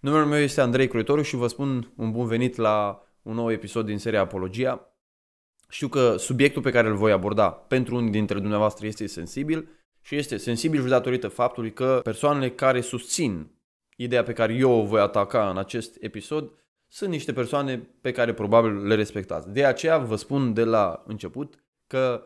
Numele meu este Andrei Cruitoriu și vă spun un bun venit la un nou episod din seria Apologia. Știu că subiectul pe care îl voi aborda pentru unii dintre dumneavoastră este sensibil și este sensibil și datorită faptului că persoanele care susțin ideea pe care eu o voi ataca în acest episod sunt niște persoane pe care probabil le respectați. De aceea vă spun de la început că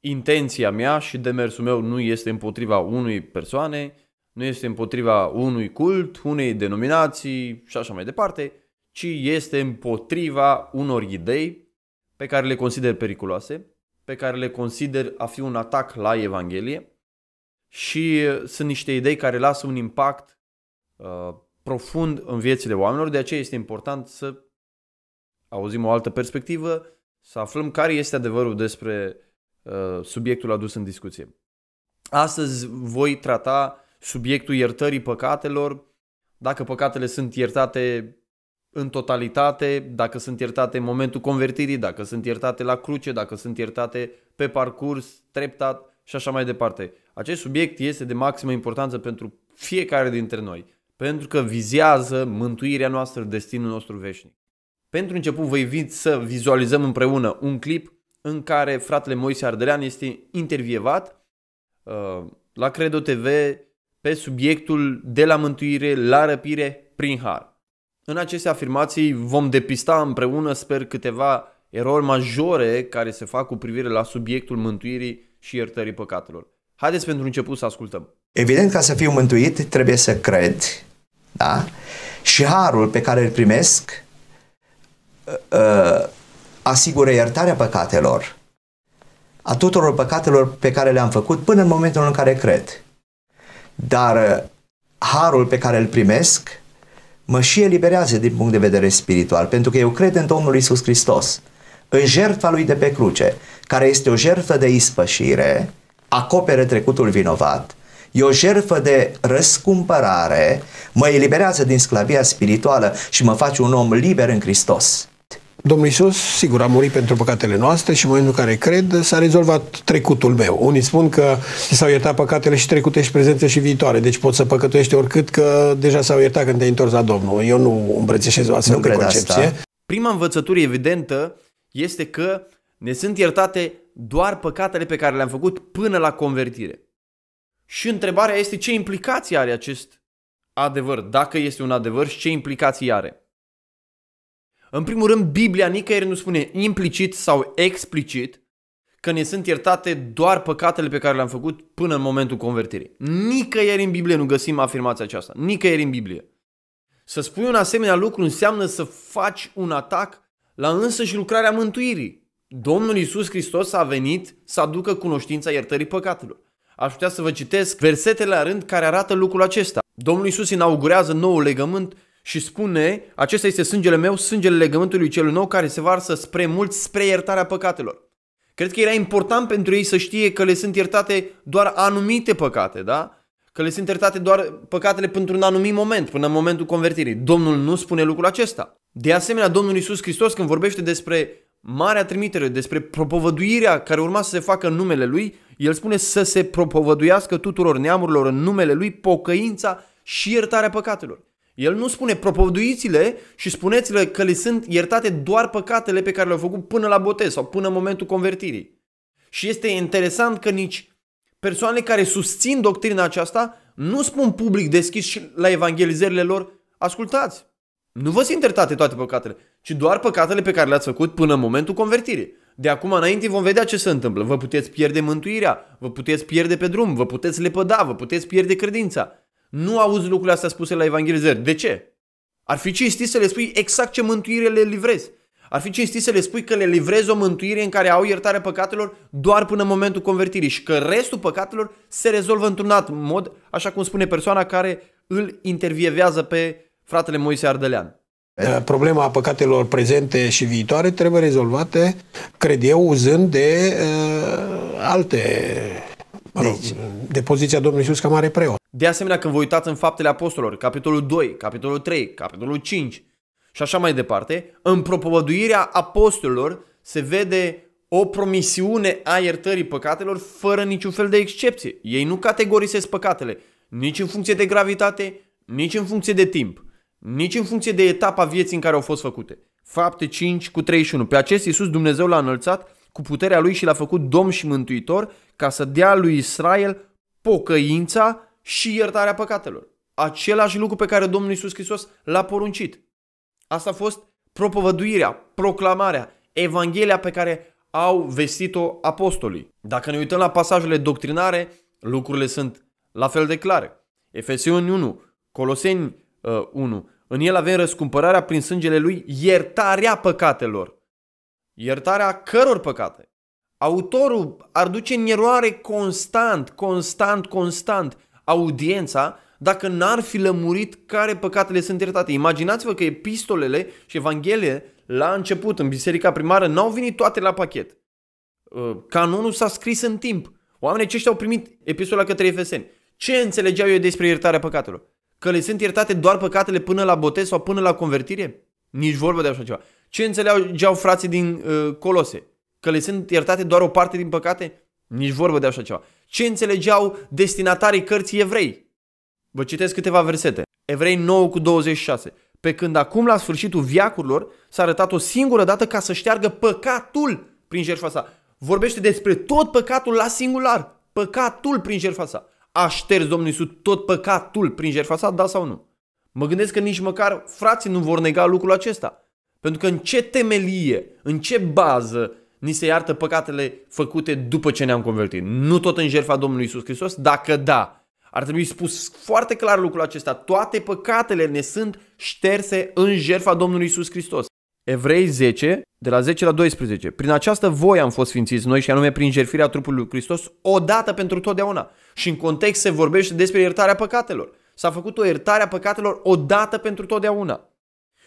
intenția mea și demersul meu nu este împotriva unui persoane, nu este împotriva unui cult, unei denominații și așa mai departe, ci este împotriva unor idei pe care le consider periculoase, pe care le consider a fi un atac la Evanghelie și uh, sunt niște idei care lasă un impact uh, profund în viețile oamenilor, de aceea este important să auzim o altă perspectivă, să aflăm care este adevărul despre uh, subiectul adus în discuție. Astăzi voi trata subiectul iertării păcatelor, dacă păcatele sunt iertate în totalitate, dacă sunt iertate în momentul convertirii, dacă sunt iertate la cruce, dacă sunt iertate pe parcurs, treptat și așa mai departe. Acest subiect este de maximă importanță pentru fiecare dintre noi, pentru că vizează mântuirea noastră, destinul nostru veșnic. Pentru început vă invit să vizualizăm împreună un clip în care fratele Moise Ardelean este intervievat uh, la Credo TV pe subiectul de la mântuire la răpire prin har. În aceste afirmații vom depista împreună, sper, câteva erori majore care se fac cu privire la subiectul mântuirii și iertării păcatelor. Haideți pentru început să ascultăm. Evident, ca să fiu mântuit, trebuie să cred, da? Și harul pe care îl primesc uh, asigură iertarea păcatelor, a tuturor păcatelor pe care le-am făcut până în momentul în care cred. Dar uh, harul pe care îl primesc mă și eliberează din punct de vedere spiritual, pentru că eu cred în Domnul Isus Hristos, în jertfa lui de pe cruce, care este o jertfă de ispășire, acopere trecutul vinovat, e o jertfă de răscumpărare, mă eliberează din sclavia spirituală și mă face un om liber în Hristos. Domnul Isus, sigur, a murit pentru păcatele noastre și în momentul în care cred, s-a rezolvat trecutul meu. Unii spun că s-au iertat păcatele și trecute și prezente și viitoare, deci poți să păcătuiești oricât că deja s-au iertat când te-ai întors la Domnul. Eu nu îmbrățișez o astfel nu de concepție. Asta. Prima învățătură evidentă este că ne sunt iertate doar păcatele pe care le-am făcut până la convertire. Și întrebarea este ce implicații are acest adevăr, dacă este un adevăr și ce implicații are. În primul rând, Biblia nicăieri nu spune implicit sau explicit că ne sunt iertate doar păcatele pe care le-am făcut până în momentul convertirii. Nicăieri în Biblie nu găsim afirmația aceasta. Nicăieri în Biblie. Să spui un asemenea lucru înseamnă să faci un atac la însă și lucrarea mântuirii. Domnul Isus Hristos a venit să aducă cunoștința iertării păcatelor. Aș putea să vă citesc versetele la rând care arată lucrul acesta. Domnul Isus inaugurează nou legământ și spune, acesta este sângele meu, sângele legământului celui nou care se varsă spre mult spre iertarea păcatelor. Cred că era important pentru ei să știe că le sunt iertate doar anumite păcate, da? Că le sunt iertate doar păcatele pentru un anumit moment, până în momentul convertirii. Domnul nu spune lucrul acesta. De asemenea, Domnul Isus Hristos când vorbește despre marea trimitere, despre propovăduirea care urma să se facă în numele Lui, El spune să se propovăduiască tuturor neamurilor în numele Lui pocăința și iertarea păcatelor. El nu spune propovduiți-le și spuneți-le că le sunt iertate doar păcatele pe care le-au făcut până la botez sau până în momentul convertirii. Și este interesant că nici persoanele care susțin doctrina aceasta nu spun public deschis și la evangelizările lor, ascultați, nu vă sunt iertate toate păcatele, ci doar păcatele pe care le-ați făcut până în momentul convertirii. De acum înainte vom vedea ce se întâmplă. Vă puteți pierde mântuirea, vă puteți pierde pe drum, vă puteți lepăda, vă puteți pierde credința nu auzi lucrurile astea spuse la evanghelizări. De ce? Ar fi cinstit să le spui exact ce mântuire le livrezi. Ar fi cinstit să le spui că le livrezi o mântuire în care au iertare păcatelor doar până în momentul convertirii și că restul păcatelor se rezolvă într-un alt mod, așa cum spune persoana care îl intervievează pe fratele Moise Ardelean. Eh, problema păcatelor prezente și viitoare trebuie rezolvate, cred eu, uzând de uh, alte Mă rog, deci, de poziția Domnului Iisus ca mare preot. De asemenea, când vă uitați în Faptele Apostolilor, capitolul 2, capitolul 3, capitolul 5 și așa mai departe, în propovăduirea apostolilor se vede o promisiune a iertării păcatelor fără niciun fel de excepție. Ei nu categorisesc păcatele nici în funcție de gravitate, nici în funcție de timp, nici în funcție de etapa vieții în care au fost făcute. Fapte 5 cu 31. Pe acest Iisus Dumnezeu l-a înălțat cu puterea lui și l-a făcut domn și mântuitor ca să dea lui Israel pocăința și iertarea păcatelor. Același lucru pe care Domnul Isus Hristos l-a poruncit. Asta a fost propovăduirea, proclamarea, Evanghelia pe care au vestit-o apostolii. Dacă ne uităm la pasajele doctrinare, lucrurile sunt la fel de clare. Efesiuni 1, Coloseni 1, uh, în el avem răscumpărarea prin sângele lui, iertarea păcatelor iertarea căror păcate. Autorul ar duce în eroare constant, constant, constant audiența dacă n-ar fi lămurit care păcatele sunt iertate. Imaginați-vă că epistolele și Evanghelie la început, în biserica primară, n-au venit toate la pachet. Uh, canonul s-a scris în timp. Oamenii aceștia au primit epistola către Efeseni. Ce înțelegeau eu despre iertarea păcatelor? Că le sunt iertate doar păcatele până la botez sau până la convertire? Nici vorbă de așa ceva. Ce înțelegeau frații din uh, Colose? Că le sunt iertate doar o parte din păcate? Nici vorbă de așa ceva. Ce înțelegeau destinatarii cărții evrei? Vă citesc câteva versete. Evrei 9 cu 26. Pe când acum, la sfârșitul viacurilor, s-a arătat o singură dată ca să șteargă păcatul prin jertfa sa. Vorbește despre tot păcatul la singular. Păcatul prin jertfa sa. A șters Domnul Iisus tot păcatul prin jertfa sa, da sau nu? Mă gândesc că nici măcar frații nu vor nega lucrul acesta. Pentru că în ce temelie, în ce bază ni se iartă păcatele făcute după ce ne-am convertit? Nu tot în jertfa Domnului Isus Hristos? Dacă da, ar trebui spus foarte clar lucrul acesta. Toate păcatele ne sunt șterse în jertfa Domnului Isus Hristos. Evrei 10, de la 10 la 12. Prin această voie am fost sfințiți noi și anume prin jertfirea trupului lui Hristos odată pentru totdeauna. Și în context se vorbește despre iertarea păcatelor s-a făcut o iertare a păcatelor odată pentru totdeauna.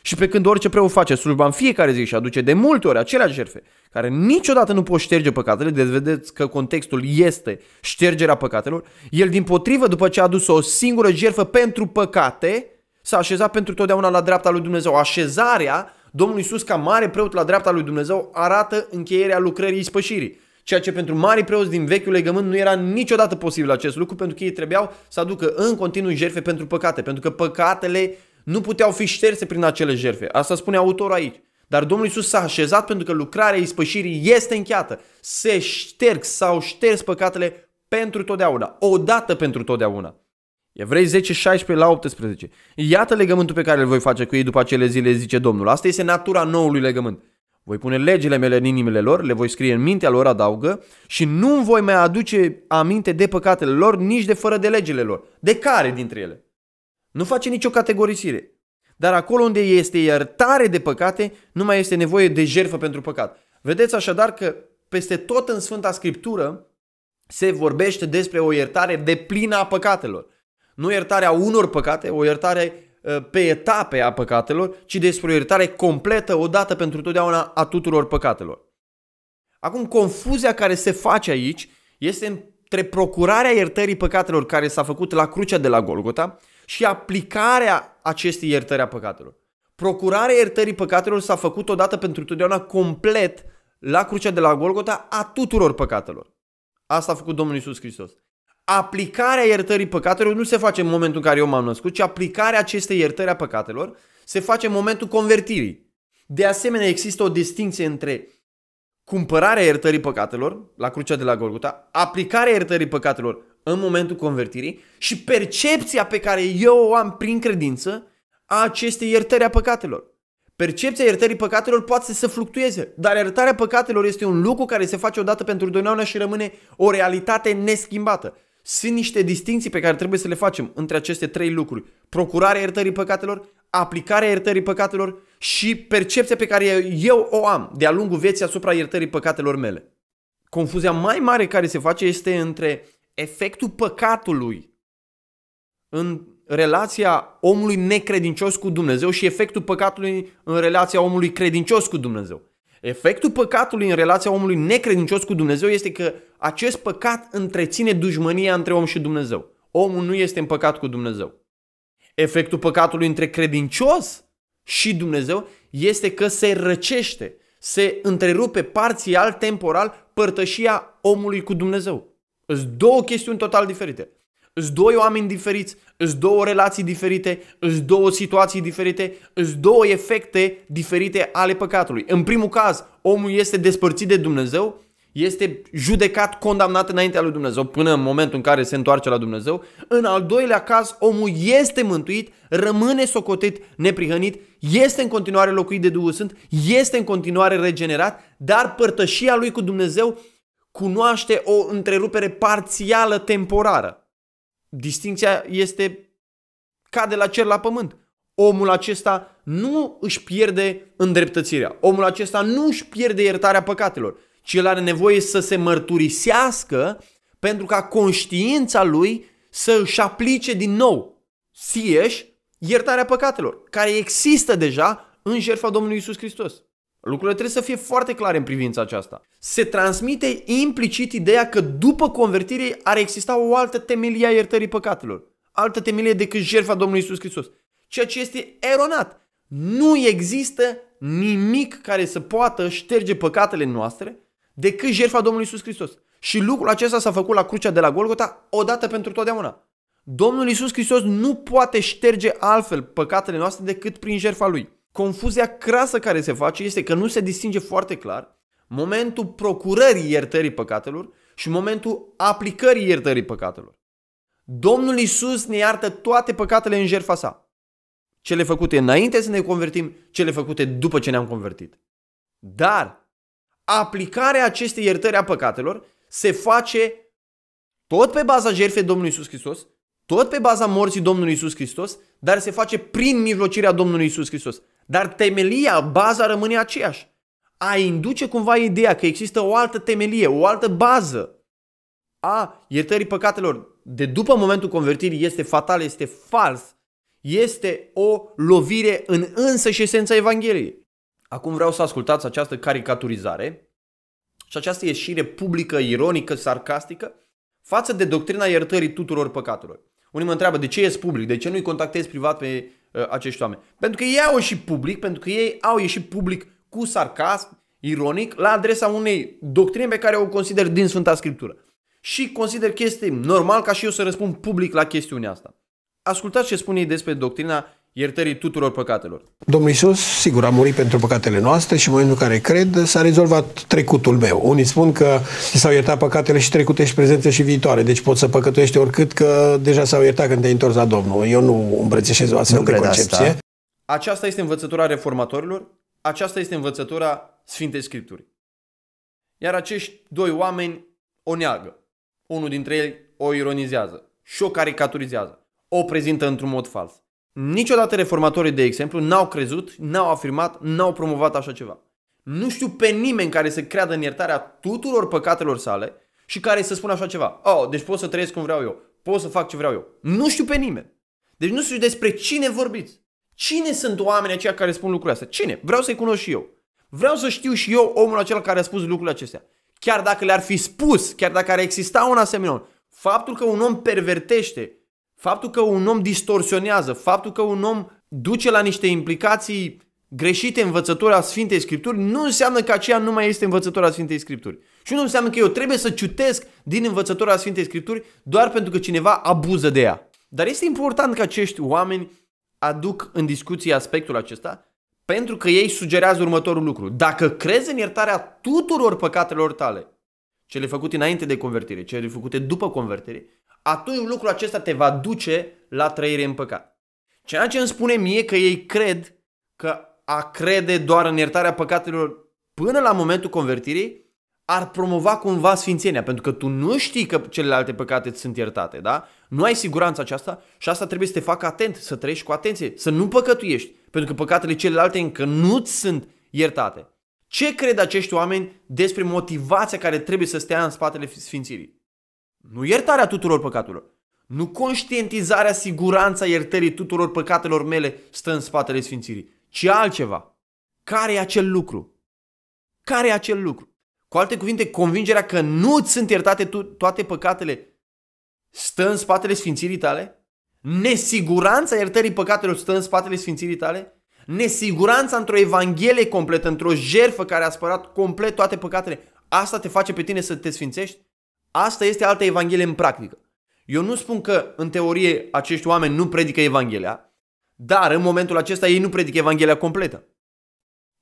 Și pe când orice preot face slujba în fiecare zi și aduce de multe ori aceleași jerfe, care niciodată nu pot șterge păcatele, de deci vedeți că contextul este ștergerea păcatelor, el din potrivă, după ce a adus o singură jerfă pentru păcate, s-a așezat pentru totdeauna la dreapta lui Dumnezeu. Așezarea Domnului Iisus ca mare preot la dreapta lui Dumnezeu arată încheierea lucrării ispășirii. Ceea ce pentru mari preoți din vechiul legământ nu era niciodată posibil acest lucru, pentru că ei trebuiau să aducă în continuu jerfe pentru păcate, pentru că păcatele nu puteau fi șterse prin acele jerfe. Asta spune autorul aici. Dar Domnul Isus s-a așezat pentru că lucrarea ispășirii este încheiată. Se șterg sau șters păcatele pentru totdeauna, odată pentru totdeauna. Evrei 10, 16 la 18. Iată legământul pe care îl voi face cu ei după acele zile, zice Domnul. Asta este natura noului legământ. Voi pune legile mele în inimile lor, le voi scrie în mintea lor, adaugă, și nu voi mai aduce aminte de păcatele lor, nici de fără de legile lor. De care dintre ele? Nu face nicio categorisire. Dar acolo unde este iertare de păcate, nu mai este nevoie de jertfă pentru păcat. Vedeți așadar că peste tot în Sfânta Scriptură se vorbește despre o iertare de plină a păcatelor. Nu iertarea unor păcate, o iertare Uh, pe etape a păcatelor, ci despre o iertare completă odată pentru totdeauna a tuturor păcatelor. Acum, confuzia care se face aici este între procurarea iertării păcatelor care s-a făcut la crucea de la Golgota și aplicarea acestei iertări a păcatelor. Procurarea iertării păcatelor s-a făcut odată pentru totdeauna complet la crucea de la Golgota a tuturor păcatelor. Asta a făcut Domnul Isus Hristos aplicarea iertării păcatelor nu se face în momentul în care eu m-am născut, ci aplicarea acestei iertări a păcatelor se face în momentul convertirii. De asemenea, există o distinție între cumpărarea iertării păcatelor la crucea de la Golgota, aplicarea iertării păcatelor în momentul convertirii și percepția pe care eu o am prin credință a acestei iertări a păcatelor. Percepția iertării păcatelor poate să fluctueze, dar iertarea păcatelor este un lucru care se face odată pentru doamna și rămâne o realitate neschimbată. Sunt niște distinții pe care trebuie să le facem între aceste trei lucruri. Procurarea iertării păcatelor, aplicarea iertării păcatelor și percepția pe care eu o am de-a lungul vieții asupra iertării păcatelor mele. Confuzia mai mare care se face este între efectul păcatului în relația omului necredincios cu Dumnezeu și efectul păcatului în relația omului credincios cu Dumnezeu. Efectul păcatului în relația omului necredincios cu Dumnezeu este că acest păcat întreține dușmânia între om și Dumnezeu. Omul nu este în păcat cu Dumnezeu. Efectul păcatului între credincios și Dumnezeu este că se răcește, se întrerupe parțial, temporal, părtășia omului cu Dumnezeu. Sunt două chestiuni total diferite. Îs doi oameni diferiți, îs două relații diferite, îs două situații diferite, îs două efecte diferite ale păcatului. În primul caz, omul este despărțit de Dumnezeu, este judecat, condamnat înaintea lui Dumnezeu până în momentul în care se întoarce la Dumnezeu. În al doilea caz, omul este mântuit, rămâne socotit, neprihănit, este în continuare locuit de Duhul Sfânt, este în continuare regenerat, dar părtășia lui cu Dumnezeu cunoaște o întrerupere parțială temporară. Distinția este ca de la cer la pământ. Omul acesta nu își pierde îndreptățirea. Omul acesta nu își pierde iertarea păcatelor, ci el are nevoie să se mărturisească pentru ca conștiința lui să își aplice din nou sieși iertarea păcatelor, care există deja în jertfa Domnului Isus Hristos. Lucrurile trebuie să fie foarte clare în privința aceasta. Se transmite implicit ideea că după convertire ar exista o altă temelie a iertării păcatelor. Altă temelie decât jertfa Domnului Isus Hristos. Ceea ce este eronat. Nu există nimic care să poată șterge păcatele noastre decât jertfa Domnului Isus Hristos. Și lucrul acesta s-a făcut la crucea de la Golgota odată pentru totdeauna. Domnul Isus Hristos nu poate șterge altfel păcatele noastre decât prin jertfa Lui confuzia crasă care se face este că nu se distinge foarte clar momentul procurării iertării păcatelor și momentul aplicării iertării păcatelor. Domnul Isus ne iartă toate păcatele în jertfa sa. Cele făcute înainte să ne convertim, cele făcute după ce ne-am convertit. Dar aplicarea acestei iertări a păcatelor se face tot pe baza jertfei Domnului Isus Hristos, tot pe baza morții Domnului Isus Hristos, dar se face prin mijlocirea Domnului Isus Hristos. Dar temelia, baza rămâne aceeași. A induce cumva ideea că există o altă temelie, o altă bază a iertării păcatelor de după momentul convertirii este fatal, este fals, este o lovire în însă și esența Evangheliei. Acum vreau să ascultați această caricaturizare și această ieșire publică, ironică, sarcastică față de doctrina iertării tuturor păcatelor. Unii mă întreabă de ce ești public, de ce nu-i contactezi privat pe Uh, acești oameni. Pentru că ei au ieșit public, pentru că ei au ieșit public cu sarcasm, ironic, la adresa unei doctrine pe care o consider din Sfânta Scriptură. Și consider că este normal ca și eu să răspund public la chestiunea asta. Ascultați ce spune ei despre doctrina iertării tuturor păcatelor. Domnul Isus, sigur, a murit pentru păcatele noastre și în momentul în care cred, s-a rezolvat trecutul meu. Unii spun că s-au iertat păcatele și trecute și prezente și viitoare, deci poți să păcătuiești oricât că deja s-au iertat când te-ai întors la Domnul. Eu nu îmbrățișez o astfel nu de concepție. Asta. Aceasta este învățătura reformatorilor, aceasta este învățătura Sfintei Scripturi. Iar acești doi oameni o neagă. Unul dintre ei o ironizează și o caricaturizează. O prezintă într-un mod fals. Niciodată reformatorii, de exemplu, n-au crezut, n-au afirmat, n-au promovat așa ceva. Nu știu pe nimeni care să creadă în iertarea tuturor păcatelor sale și care să spună așa ceva. Oh, deci pot să trăiesc cum vreau eu, pot să fac ce vreau eu. Nu știu pe nimeni. Deci nu știu despre cine vorbiți. Cine sunt oamenii aceia care spun lucrurile astea? Cine? Vreau să-i cunosc și eu. Vreau să știu și eu omul acela care a spus lucrurile acestea. Chiar dacă le-ar fi spus, chiar dacă ar exista un asemenea om, faptul că un om pervertește faptul că un om distorsionează, faptul că un om duce la niște implicații greșite învățătura Sfintei Scripturi, nu înseamnă că aceea nu mai este învățătura Sfintei Scripturi. Și nu înseamnă că eu trebuie să ciutesc din învățătura Sfintei Scripturi doar pentru că cineva abuză de ea. Dar este important că acești oameni aduc în discuție aspectul acesta pentru că ei sugerează următorul lucru. Dacă crezi în iertarea tuturor păcatelor tale, cele făcute înainte de convertire, cele făcute după convertire, atunci lucrul acesta te va duce la trăire în păcat. Ceea ce îmi spune mie că ei cred că a crede doar în iertarea păcatelor până la momentul convertirii ar promova cumva sfințenia, pentru că tu nu știi că celelalte păcate îți sunt iertate, da? Nu ai siguranța aceasta și asta trebuie să te facă atent, să trăiești cu atenție, să nu păcătuiești, pentru că păcatele celelalte încă nu-ți sunt iertate. Ce cred acești oameni despre motivația care trebuie să stea în spatele sfințirii? Nu iertarea tuturor păcatelor. Nu conștientizarea, siguranța iertării tuturor păcatelor mele stă în spatele Sfințirii, ci altceva. Care e acel lucru? Care e acel lucru? Cu alte cuvinte, convingerea că nu-ți sunt iertate tu, toate păcatele stă în spatele Sfințirii tale? Nesiguranța iertării păcatelor stă în spatele Sfințirii tale? Nesiguranța într-o evanghelie completă, într-o jerfă care a spărat complet toate păcatele, asta te face pe tine să te sfințești? Asta este altă Evanghelie în practică. Eu nu spun că, în teorie, acești oameni nu predică Evanghelia, dar în momentul acesta ei nu predică Evanghelia completă.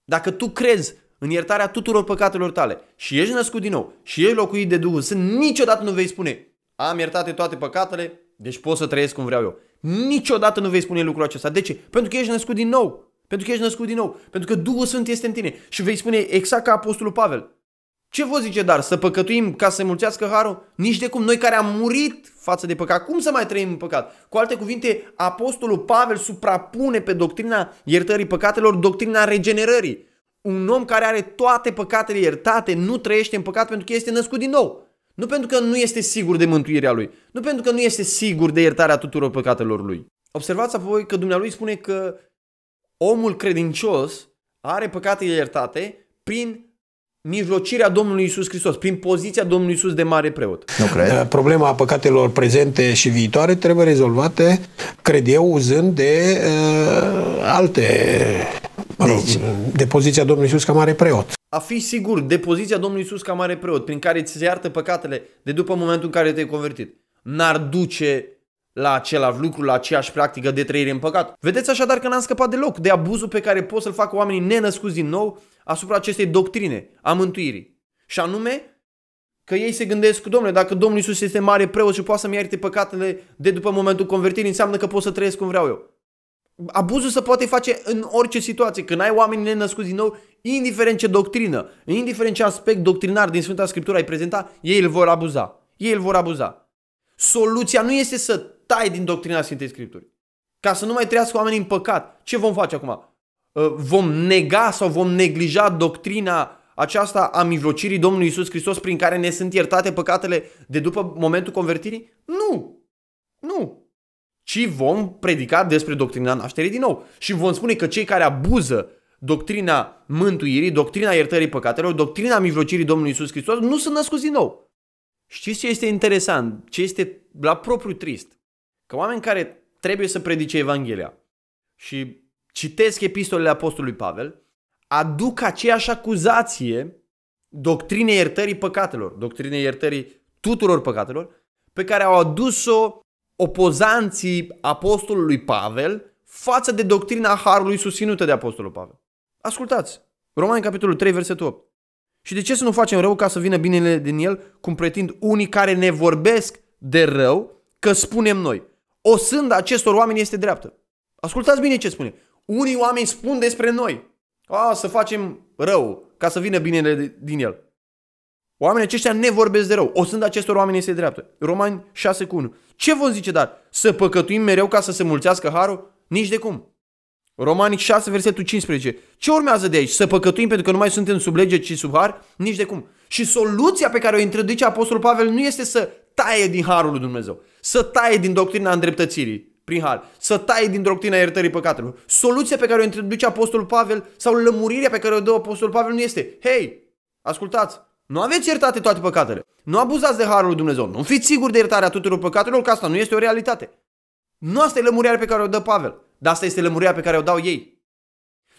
Dacă tu crezi în iertarea tuturor păcatelor tale și ești născut din nou și ești locuit de Duhul Sfânt, niciodată nu vei spune am iertat toate păcatele, deci pot să trăiesc cum vreau eu. Niciodată nu vei spune lucrul acesta. De ce? Pentru că ești născut din nou. Pentru că ești născut din nou. Pentru că Duhul Sfânt este în tine. Și vei spune exact ca Apostolul Pavel. Ce vă zice dar? Să păcătuim ca să mulțească harul? Nici de cum. Noi care am murit față de păcat, cum să mai trăim în păcat? Cu alte cuvinte, apostolul Pavel suprapune pe doctrina iertării păcatelor doctrina regenerării. Un om care are toate păcatele iertate nu trăiește în păcat pentru că este născut din nou. Nu pentru că nu este sigur de mântuirea lui, nu pentru că nu este sigur de iertarea tuturor păcatelor lui. Observați apoi că dumnealui spune că omul credincios are păcatele iertate prin mijlocirea Domnului Isus Hristos, prin poziția Domnului Isus de mare preot. Nu cred. Da, problema păcatelor prezente și viitoare trebuie rezolvate, cred eu, uzând de uh, alte deci, de poziția Domnului Isus ca mare preot. A fi sigur de poziția Domnului Isus ca mare preot, prin care ți se iartă păcatele de după momentul în care te-ai convertit, n-ar duce la același lucru, la aceeași practică de trăire în păcat. Vedeți așadar că n-am scăpat deloc de abuzul pe care pot să-l facă oamenii nenăscuți din nou asupra acestei doctrine a mântuirii. Și anume că ei se gândesc, domnule, dacă Domnul Iisus este mare preot și poate să-mi ierte păcatele de după momentul convertirii, înseamnă că pot să trăiesc cum vreau eu. Abuzul se poate face în orice situație, când ai oameni nenăscuți din nou, indiferent ce doctrină, indiferent ce aspect doctrinar din Sfânta Scriptură ai prezenta, ei îl vor abuza. Ei îl vor abuza. Soluția nu este să tai din doctrina Sfintei Scripturi. Ca să nu mai trăiască oamenii în păcat. Ce vom face acum? Uh, vom nega sau vom neglija doctrina aceasta a mijlocirii Domnului Isus Hristos prin care ne sunt iertate păcatele de după momentul convertirii? Nu! Nu! Ci vom predica despre doctrina nașterii din nou. Și vom spune că cei care abuză doctrina mântuirii, doctrina iertării păcatelor, doctrina mijlocirii Domnului Isus Hristos nu sunt născuți din nou. Știți ce este interesant? Ce este la propriu trist? Că oameni care trebuie să predice Evanghelia și citesc epistolele Apostolului Pavel, aduc aceeași acuzație doctrinei iertării păcatelor, doctrinei iertării tuturor păcatelor, pe care au adus-o opozanții Apostolului Pavel față de doctrina Harului susținută de Apostolul Pavel. Ascultați, Romani capitolul 3, versetul 8. Și de ce să nu facem rău ca să vină binele din el, cum pretind unii care ne vorbesc de rău, că spunem noi, o sândă acestor oameni este dreaptă. Ascultați bine ce spune. Unii oameni spun despre noi. A, să facem rău ca să vină binele din el. Oamenii aceștia ne vorbesc de rău. O sândă acestor oameni este dreaptă. Romani 6 cu 1. Ce vom zice dar? Să păcătuim mereu ca să se mulțească harul? Nici de cum. Romani 6, versetul 15. Ce urmează de aici? Să păcătuim pentru că nu mai suntem sub lege, ci sub har? Nici de cum. Și soluția pe care o introduce Apostolul Pavel nu este să taie din harul lui Dumnezeu, să taie din doctrina îndreptățirii prin har, să taie din doctrina iertării păcatelor. Soluția pe care o introduce Apostolul Pavel sau lămurirea pe care o dă Apostolul Pavel nu este, hei, ascultați, nu aveți iertate toate păcatele. Nu abuzați de harul lui Dumnezeu. Nu fiți siguri de iertarea tuturor păcatelor, că asta nu este o realitate. Nu asta e lămurirea pe care o dă Pavel, dar asta este lămurirea pe care o dau ei.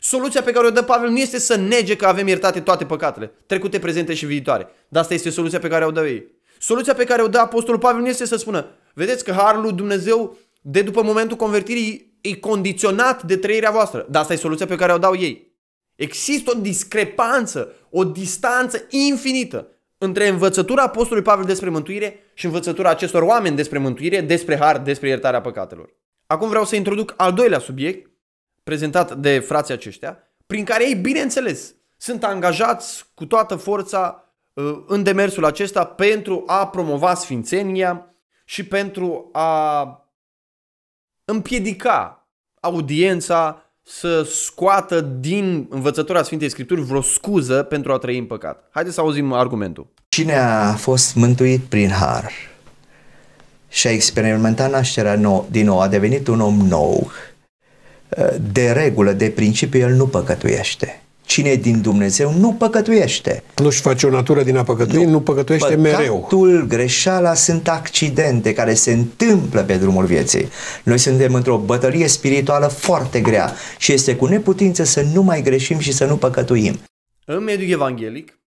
Soluția pe care o dă Pavel nu este să nege că avem iertate toate păcatele, trecute, prezente și viitoare. Dar asta este soluția pe care o dă ei. Soluția pe care o dă Apostolul Pavel nu este să spună, vedeți că harul lui Dumnezeu de după momentul convertirii e condiționat de trăirea voastră. Dar asta e soluția pe care o dau ei. Există o discrepanță, o distanță infinită între învățătura Apostolului Pavel despre mântuire și învățătura acestor oameni despre mântuire, despre har, despre iertarea păcatelor. Acum vreau să introduc al doilea subiect, prezentat de frații aceștia, prin care ei, bineînțeles, sunt angajați cu toată forța Uh, în demersul acesta pentru a promova sfințenia și pentru a împiedica audiența să scoată din învățătura Sfintei Scripturi vreo scuză pentru a trăi în păcat. Haideți să auzim argumentul. Cine a fost mântuit prin har și a experimentat nașterea nou, din nou, a devenit un om nou, uh, de regulă, de principiu, el nu păcătuiește. Cine din Dumnezeu nu păcătuiește. Nu-și face o natură din a păcătui, nu, nu păcătuiește păcatul, mereu. Păcatul, greșeala sunt accidente care se întâmplă pe drumul vieții. Noi suntem într-o bătălie spirituală foarte grea și este cu neputință să nu mai greșim și să nu păcătuim. În mediul evanghelic,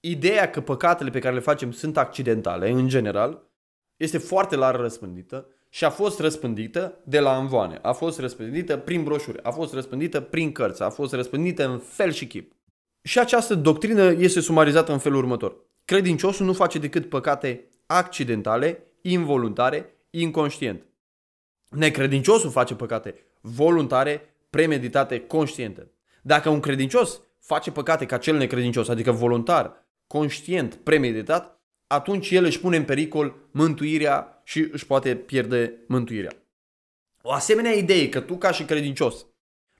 ideea că păcatele pe care le facem sunt accidentale, în general, este foarte larg răspândită și a fost răspândită de la anvoane, a fost răspândită prin broșuri, a fost răspândită prin cărți, a fost răspândită în fel și chip. Și această doctrină este sumarizată în felul următor. Credinciosul nu face decât păcate accidentale, involuntare, inconștient. Necredinciosul face păcate voluntare, premeditate, conștiente. Dacă un credincios face păcate ca cel necredincios, adică voluntar, conștient, premeditat, atunci el își pune în pericol mântuirea și își poate pierde mântuirea. O asemenea idee că tu ca și credincios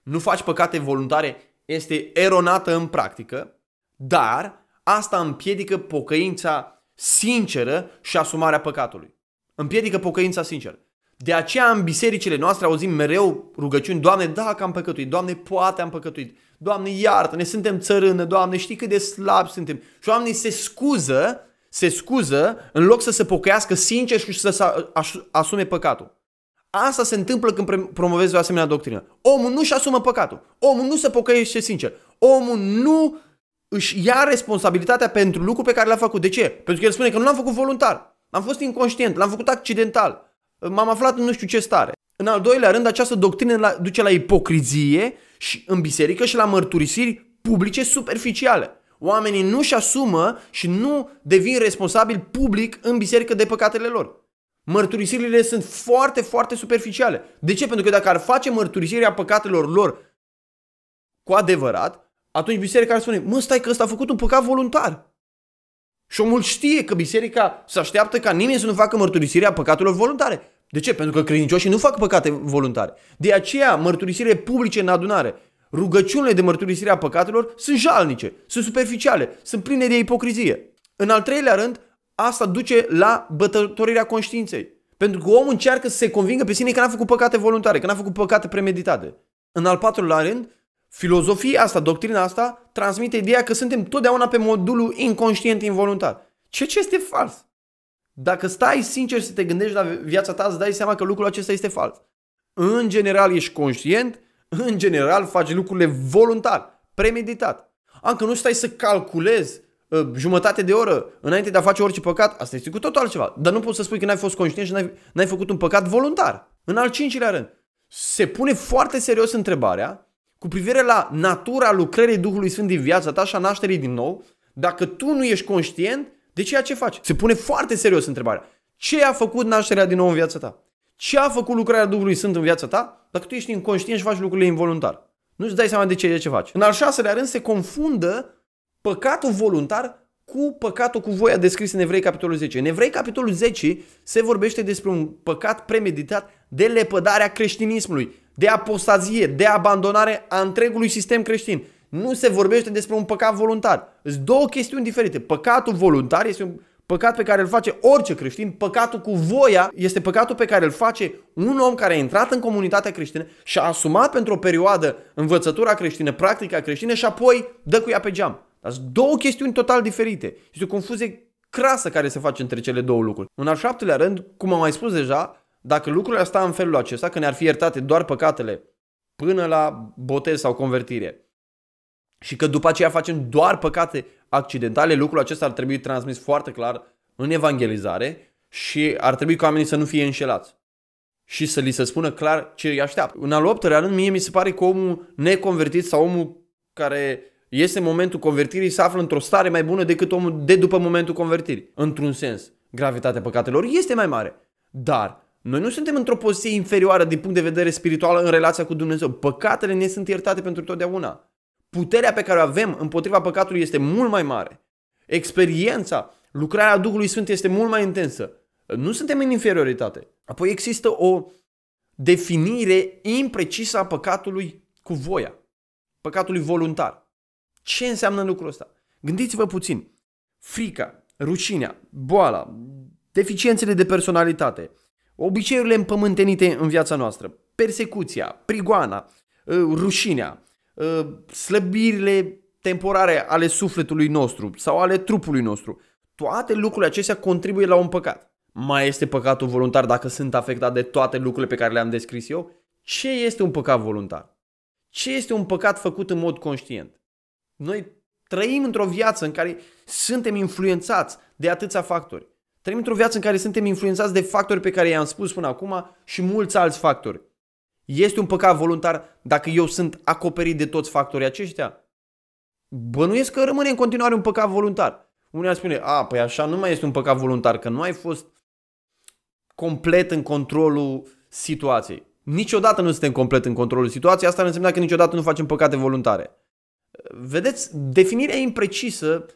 nu faci păcate voluntare este eronată în practică, dar asta împiedică pocăința sinceră și asumarea păcatului. Împiedică pocăința sinceră. De aceea în bisericile noastre auzim mereu rugăciuni, Doamne, da am păcătuit, Doamne, poate am păcătuit, Doamne, iartă, ne suntem țărână, Doamne, știi cât de slabi suntem. Și oamenii se scuză se scuză în loc să se pocăiască sincer și să asume păcatul. Asta se întâmplă când promovezi o asemenea doctrină. Omul nu-și asumă păcatul. Omul nu se pocăiește sincer. Omul nu își ia responsabilitatea pentru lucrul pe care l-a făcut. De ce? Pentru că el spune că nu l-am făcut voluntar. am fost inconștient, l-am făcut accidental. M-am aflat în nu știu ce stare. În al doilea rând, această doctrină duce la ipocrizie și în biserică și la mărturisiri publice superficiale. Oamenii nu și asumă și nu devin responsabili public în biserică de păcatele lor. Mărturisirile sunt foarte, foarte superficiale. De ce? Pentru că dacă ar face mărturisirea păcatelor lor cu adevărat, atunci biserica ar spune, mă, stai că ăsta a făcut un păcat voluntar. Și omul știe că biserica se așteaptă ca nimeni să nu facă mărturisirea păcatelor voluntare. De ce? Pentru că credincioșii nu fac păcate voluntare. De aceea, mărturisire publice în adunare Rugăciunile de mărturisire a păcatelor sunt jalnice, sunt superficiale, sunt pline de ipocrizie. În al treilea rând, asta duce la bătătorirea conștiinței. Pentru că omul încearcă să se convingă pe sine că n-a făcut păcate voluntare, că n-a făcut păcate premeditate. În al patrulea rând, filozofia asta, doctrina asta, transmite ideea că suntem totdeauna pe modulul inconștient involuntar. Ce ce este fals? Dacă stai sincer să te gândești la viața ta, îți dai seama că lucrul acesta este fals. În general ești conștient, în general, faci lucrurile voluntar, premeditat. Anca nu stai să calculezi uh, jumătate de oră înainte de a face orice păcat, asta este cu totul altceva. Dar nu poți să spui că n-ai fost conștient și n-ai, n-ai făcut un păcat voluntar. În al cincilea rând, se pune foarte serios întrebarea cu privire la natura lucrării Duhului Sfânt din viața ta și a nașterii din nou, dacă tu nu ești conștient de ceea ce faci. Se pune foarte serios întrebarea. Ce a făcut nașterea din nou în viața ta? Ce a făcut lucrarea Duhului Sfânt în viața ta? Dacă tu ești inconștient și faci lucrurile involuntar. Nu-ți dai seama de ce e ce faci. În al șaselea rând se confundă păcatul voluntar cu păcatul cu voia descris în Evrei capitolul 10. În Evrei capitolul 10 se vorbește despre un păcat premeditat de lepădarea creștinismului, de apostazie, de abandonare a întregului sistem creștin. Nu se vorbește despre un păcat voluntar. Sunt două chestiuni diferite. Păcatul voluntar este un Păcat pe care îl face orice creștin, păcatul cu voia, este păcatul pe care îl face un om care a intrat în comunitatea creștină și a asumat pentru o perioadă învățătura creștină, practica creștină și apoi dă cu ea pe geam. Dar sunt două chestiuni total diferite. Este o confuzie crasă care se face între cele două lucruri. În al șaptelea rând, cum am mai spus deja, dacă lucrurile astea în felul acesta, că ne-ar fi iertate doar păcatele până la botez sau convertire, și că după aceea facem doar păcate accidentale. Lucrul acesta ar trebui transmis foarte clar în evangelizare și ar trebui ca oamenii să nu fie înșelați și să li se spună clar ce îi așteaptă. În al optulea rând, mie mi se pare că omul neconvertit sau omul care este în momentul convertirii se află într-o stare mai bună decât omul de după momentul convertirii. Într-un sens, gravitatea păcatelor este mai mare. Dar noi nu suntem într-o poziție inferioară din punct de vedere spiritual în relația cu Dumnezeu. Păcatele ne sunt iertate pentru totdeauna puterea pe care o avem împotriva păcatului este mult mai mare. Experiența, lucrarea Duhului Sfânt este mult mai intensă. Nu suntem în inferioritate. Apoi există o definire imprecisă a păcatului cu voia, păcatului voluntar. Ce înseamnă lucrul ăsta? Gândiți-vă puțin. Frica, rușinea, boala, deficiențele de personalitate, obiceiurile împământenite în viața noastră, persecuția, prigoana, uh, rușinea, Uh, slăbirile temporare ale sufletului nostru sau ale trupului nostru. Toate lucrurile acestea contribuie la un păcat. Mai este păcatul voluntar dacă sunt afectat de toate lucrurile pe care le-am descris eu? Ce este un păcat voluntar? Ce este un păcat făcut în mod conștient? Noi trăim într-o viață în care suntem influențați de atâția factori. Trăim într-o viață în care suntem influențați de factori pe care i-am spus până acum și mulți alți factori. Este un păcat voluntar dacă eu sunt acoperit de toți factorii aceștia? Bănuiesc că rămâne în continuare un păcat voluntar. Unii ar spune, a, păi așa nu mai este un păcat voluntar, că nu ai fost complet în controlul situației. Niciodată nu suntem complet în controlul situației, asta ar însemna că niciodată nu facem păcate voluntare. Vedeți, definirea imprecisă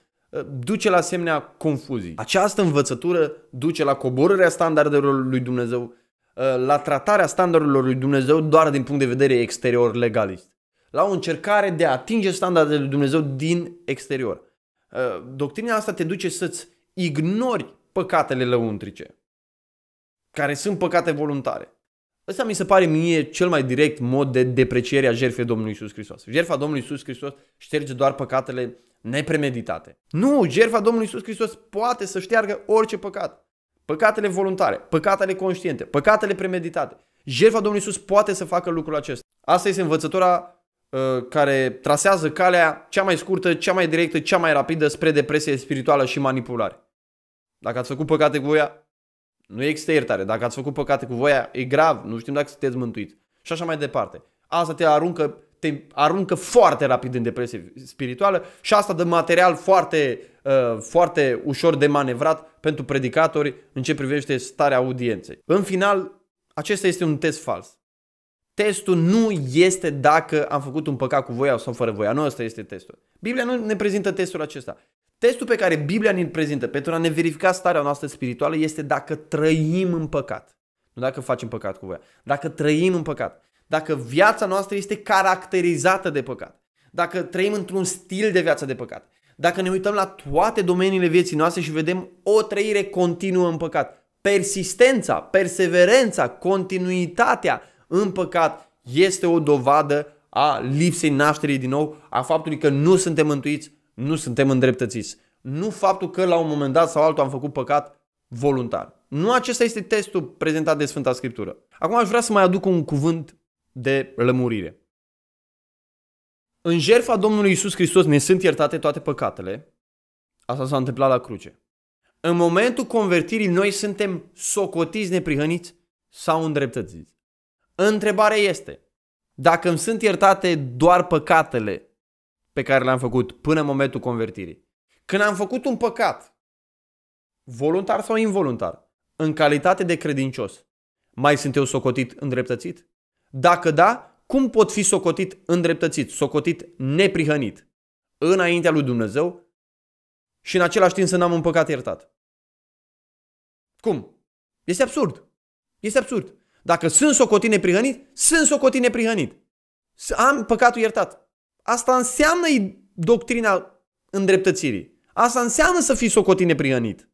duce la semnea confuzii. Această învățătură duce la coborârea standardelor lui Dumnezeu Uh, la tratarea standardelor lui Dumnezeu doar din punct de vedere exterior legalist. La o încercare de a atinge standardele lui Dumnezeu din exterior. Uh, doctrina asta te duce să-ți ignori păcatele lăuntrice, care sunt păcate voluntare. Ăsta mi se pare mie cel mai direct mod de depreciere a jertfei Domnului Isus Hristos. Jertfa Domnului Isus Hristos șterge doar păcatele nepremeditate. Nu, jertfa Domnului Isus Hristos poate să șteargă orice păcat păcatele voluntare, păcatele conștiente, păcatele premeditate. Jertfa Domnului Iisus poate să facă lucrul acesta. Asta este învățătura uh, care trasează calea cea mai scurtă, cea mai directă, cea mai rapidă spre depresie spirituală și manipulare. Dacă ați făcut păcate cu voia, nu există iertare. Dacă ați făcut păcate cu voia, e grav, nu știm dacă sunteți mântuit. Și așa mai departe. Asta te aruncă, te aruncă foarte rapid în depresie spirituală și asta dă material foarte Uh, foarte ușor de manevrat pentru predicatori în ce privește starea audienței. În final, acesta este un test fals. Testul nu este dacă am făcut un păcat cu voia sau fără voia. Nu ăsta este testul. Biblia nu ne prezintă testul acesta. Testul pe care Biblia ne prezintă pentru a ne verifica starea noastră spirituală este dacă trăim în păcat. Nu dacă facem păcat cu voia. Dacă trăim în păcat. Dacă viața noastră este caracterizată de păcat. Dacă trăim într-un stil de viață de păcat. Dacă ne uităm la toate domeniile vieții noastre și vedem o trăire continuă în păcat, persistența, perseverența, continuitatea în păcat este o dovadă a lipsei nașterii din nou, a faptului că nu suntem mântuiți, nu suntem îndreptățiți. Nu faptul că la un moment dat sau altul am făcut păcat voluntar. Nu acesta este testul prezentat de Sfânta Scriptură. Acum aș vrea să mai aduc un cuvânt de lămurire. În jertfa Domnului Isus Hristos ne sunt iertate toate păcatele. Asta s-a întâmplat la cruce. În momentul convertirii noi suntem socotiți neprihăniți sau îndreptățiți. Întrebarea este, dacă îmi sunt iertate doar păcatele pe care le-am făcut până în momentul convertirii, când am făcut un păcat, voluntar sau involuntar, în calitate de credincios, mai sunt eu socotit îndreptățit? Dacă da, cum pot fi socotit îndreptățit, socotit neprihănit înaintea lui Dumnezeu și în același timp să n-am un păcat iertat? Cum? Este absurd. Este absurd. Dacă sunt socotit neprihănit, sunt socotit neprihănit. Am păcatul iertat. Asta înseamnă doctrina îndreptățirii. Asta înseamnă să fii socotit neprihănit.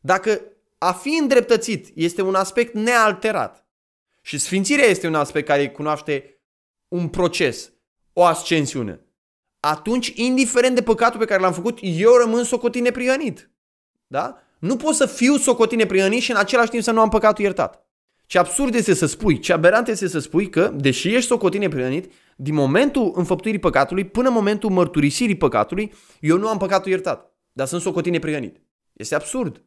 Dacă a fi îndreptățit este un aspect nealterat, și sfințirea este un aspect care cunoaște un proces, o ascensiune. Atunci, indiferent de păcatul pe care l-am făcut, eu rămân socotit neprihănit. Da? Nu pot să fiu socotit neprihănit și în același timp să nu am păcatul iertat. Ce absurd este să spui, ce aberant este să spui că, deși ești socotit neprihănit, din momentul înfăptuirii păcatului până momentul mărturisirii păcatului, eu nu am păcatul iertat, dar sunt socotit neprihănit. Este absurd.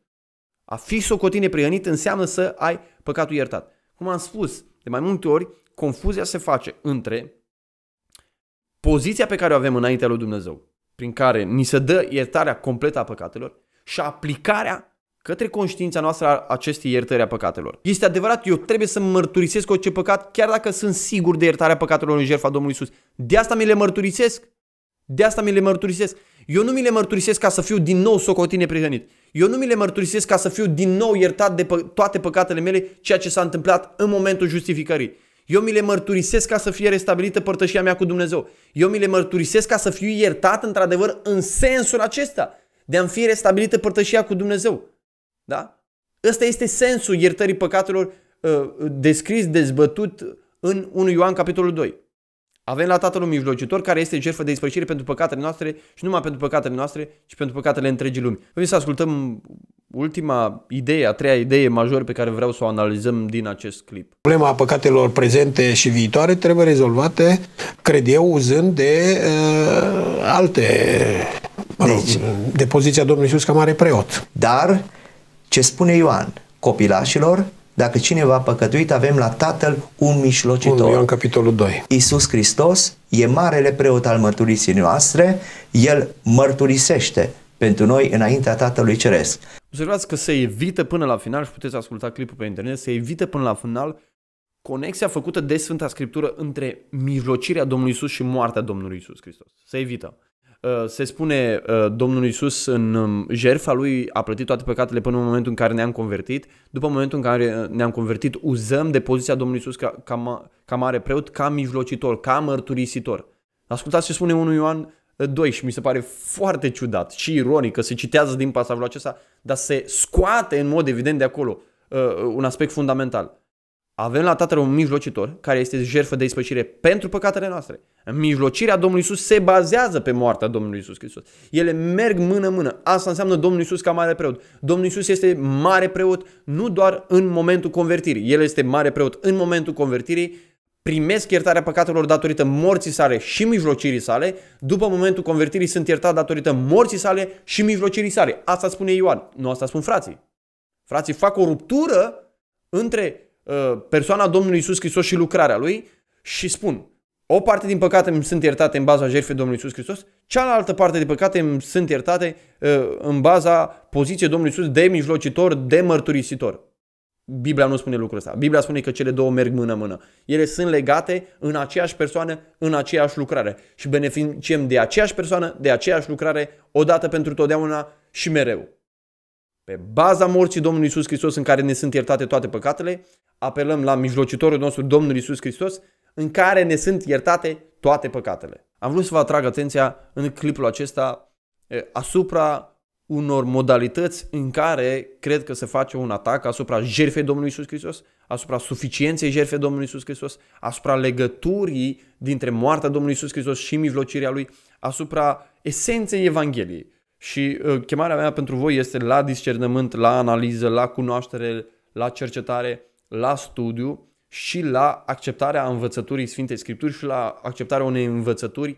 A fi socotit neprihănit înseamnă să ai păcatul iertat. Cum am spus, de mai multe ori, confuzia se face între poziția pe care o avem înaintea lui Dumnezeu, prin care ni se dă iertarea completă a păcatelor și aplicarea către conștiința noastră a acestei iertări a păcatelor. Este adevărat, eu trebuie să mărturisesc orice păcat, chiar dacă sunt sigur de iertarea păcatelor în jertfa Domnului Isus. De asta mi le mărturisesc. De asta mi le mărturisesc. Eu nu mi le mărturisesc ca să fiu din nou socotit prihănit. Eu nu mi le mărturisesc ca să fiu din nou iertat de pă- toate păcatele mele, ceea ce s-a întâmplat în momentul justificării. Eu mi le mărturisesc ca să fie restabilită părtășia mea cu Dumnezeu. Eu mi le mărturisesc ca să fiu iertat într-adevăr în sensul acesta de a-mi fi restabilită părtășia cu Dumnezeu. Da? Ăsta este sensul iertării păcatelor uh, descris, dezbătut în 1 Ioan capitolul 2. Avem la Tatăl Mijlocitor care este jertfă de ispășire pentru păcatele noastre și numai pentru păcatele noastre, ci pentru păcatele întregii lumi. Vrem să ascultăm ultima idee, a treia idee majoră pe care vreau să o analizăm din acest clip. Problema păcatelor prezente și viitoare trebuie rezolvate, cred eu, uzând de uh, alte mă rog, deci, de poziția Domnului Iisus ca mare preot. Dar ce spune Ioan? Copilașilor, dacă cineva a păcătuit, avem la Tatăl un mișlocitor. 1 Ioan capitolul 2. Iisus Hristos e marele preot al mărturisirii noastre, El mărturisește pentru noi înaintea Tatălui Ceresc. Observați că se evită până la final și puteți asculta clipul pe internet, se evită până la final conexia făcută de Sfânta Scriptură între mijlocirea Domnului Isus și moartea Domnului Isus Hristos. Se evită. Uh, se spune uh, Domnul Iisus în um, jertfa lui a plătit toate păcatele până în momentul în care ne-am convertit. După momentul în care uh, ne-am convertit, uzăm de poziția Domnului Iisus ca, ca, ca mare preot, ca mijlocitor, ca mărturisitor. Ascultați ce spune 1 Ioan 2 și mi se pare foarte ciudat și ironic că se citează din pasajul acesta, dar se scoate în mod evident de acolo un aspect fundamental. Avem la Tatăl un mijlocitor care este jertfă de ispășire pentru păcatele noastre. Mijlocirea Domnului Isus se bazează pe moartea Domnului Isus Hristos. Ele merg mână-mână. Asta înseamnă Domnul Isus ca mare preot. Domnul Isus este mare preot nu doar în momentul convertirii. El este mare preot în momentul convertirii, primesc iertarea păcatelor datorită morții sale și mijlocirii sale, după momentul convertirii sunt iertat datorită morții sale și mijlocirii sale. Asta spune Ioan, nu asta spun frații. Frații fac o ruptură între Uh, persoana Domnului Isus Hristos și lucrarea Lui și spun, o parte din păcate îmi sunt iertate în baza jertfei Domnului Isus Hristos, cealaltă parte din păcate îmi sunt iertate uh, în baza poziției Domnului Isus de mijlocitor, de mărturisitor. Biblia nu spune lucrul ăsta. Biblia spune că cele două merg mână-mână. Ele sunt legate în aceeași persoană, în aceeași lucrare. Și beneficiem de aceeași persoană, de aceeași lucrare, odată pentru totdeauna și mereu. Pe baza morții Domnului Isus Hristos în care ne sunt iertate toate păcatele, apelăm la mijlocitorul nostru, Domnul Isus Hristos, în care ne sunt iertate toate păcatele. Am vrut să vă atrag atenția în clipul acesta asupra unor modalități în care cred că se face un atac asupra jertfei Domnului Isus Hristos, asupra suficienței jertfei Domnului Isus Hristos, asupra legăturii dintre moartea Domnului Isus Hristos și mijlocirea Lui, asupra esenței Evangheliei. Și uh, chemarea mea pentru voi este la discernământ, la analiză, la cunoaștere, la cercetare, la studiu și la acceptarea învățăturii Sfintei Scripturi și la acceptarea unei învățături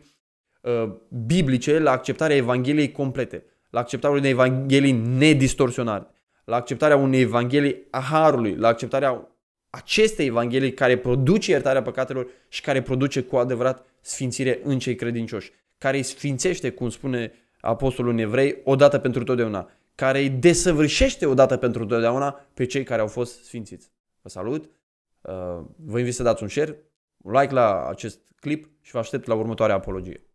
uh, biblice, la acceptarea Evangheliei complete, la acceptarea unei Evanghelii nedistorsionate, la acceptarea unei Evanghelii a Harului, la acceptarea acestei Evanghelii care produce iertarea păcatelor și care produce cu adevărat sfințire în cei credincioși, care îi sfințește, cum spune apostolul în evrei, odată pentru totdeauna, care îi desăvârșește odată pentru totdeauna pe cei care au fost sfințiți. Vă salut, uh, vă invit să dați un share, un like la acest clip și vă aștept la următoarea apologie.